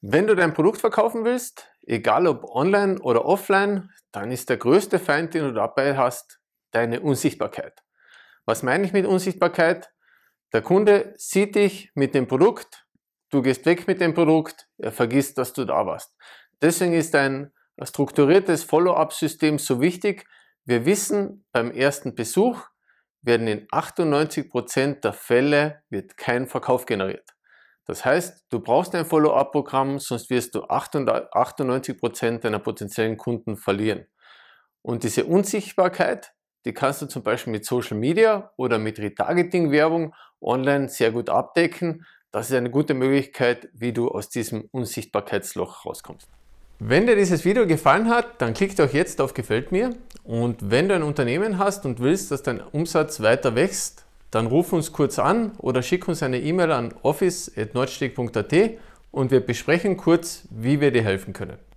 Wenn du dein Produkt verkaufen willst, egal ob online oder offline, dann ist der größte Feind, den du dabei hast, deine Unsichtbarkeit. Was meine ich mit Unsichtbarkeit? Der Kunde sieht dich mit dem Produkt, du gehst weg mit dem Produkt, er vergisst, dass du da warst. Deswegen ist ein strukturiertes Follow-up-System so wichtig. Wir wissen, beim ersten Besuch werden in 98% der Fälle wird kein Verkauf generiert. Das heißt, du brauchst ein Follow-up-Programm, sonst wirst du 98% deiner potenziellen Kunden verlieren. Und diese Unsichtbarkeit, die kannst du zum Beispiel mit Social Media oder mit Retargeting-Werbung online sehr gut abdecken. Das ist eine gute Möglichkeit, wie du aus diesem Unsichtbarkeitsloch rauskommst. Wenn dir dieses Video gefallen hat, dann klick doch jetzt auf Gefällt mir. Und wenn du ein Unternehmen hast und willst, dass dein Umsatz weiter wächst, dann ruf uns kurz an oder schick uns eine E-Mail an office.nordsteg.at und wir besprechen kurz, wie wir dir helfen können.